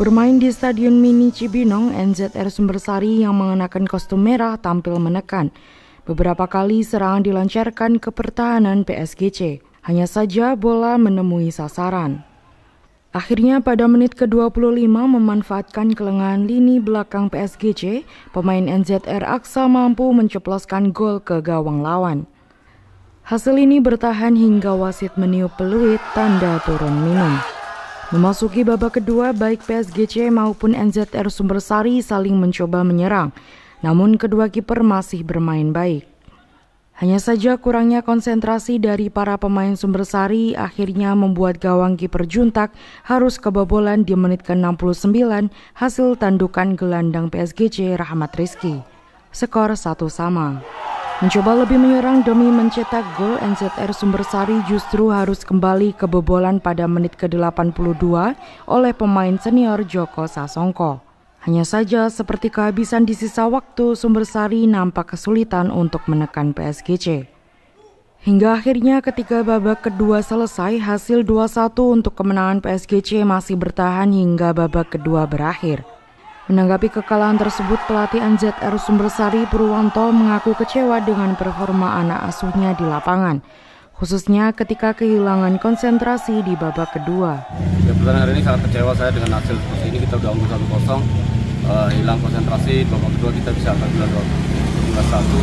Bermain di Stadion Mini Cibinong, NZR Sumbersari yang mengenakan kostum merah tampil menekan. Beberapa kali serangan dilancarkan ke pertahanan PSGC. Hanya saja bola menemui sasaran. Akhirnya pada menit ke-25 memanfaatkan kelengahan lini belakang PSGC, pemain NZR Aksa mampu menceploskan gol ke gawang lawan. Hasil ini bertahan hingga wasit meniup peluit tanda turun minum. Memasuki babak kedua, baik PSGC maupun NZR Sumbersari saling mencoba menyerang, namun kedua kiper masih bermain baik. Hanya saja kurangnya konsentrasi dari para pemain Sumbersari akhirnya membuat gawang kiper Juntak harus kebobolan di menit ke-69 hasil tandukan gelandang PSGC Rahmat Rizky. Skor satu sama. Mencoba lebih menyerang demi mencetak gol, NZR Sumbersari justru harus kembali kebobolan pada menit ke-82 oleh pemain senior Joko Sasongko. Hanya saja seperti kehabisan di sisa waktu, Sumbersari nampak kesulitan untuk menekan PSGC. Hingga akhirnya ketika babak kedua selesai, hasil 2-1 untuk kemenangan PSGC masih bertahan hingga babak kedua berakhir. Menanggapi kekalahan tersebut, pelatih Anzet Sumber Sumbersari Purwanto mengaku kecewa dengan performa anak asuhnya di lapangan, khususnya ketika kehilangan konsentrasi di babak kedua. Ya, benar hari ini sangat kecewa saya dengan hasil seperti ini, kita udah unggul 1-0, uh, hilang konsentrasi, babak kedua kita bisa angkat dua dua satu.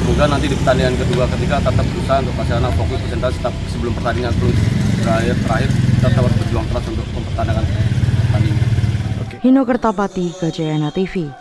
Semoga nanti di pertandingan kedua ketika tetap berusaha untuk kasih anak fokus konsentrasi sebelum pertandingan terus terakhir, terakhir kita tetap harus berjuang keras untuk mempertandingan. Hino Kertapati, Gajayana TV.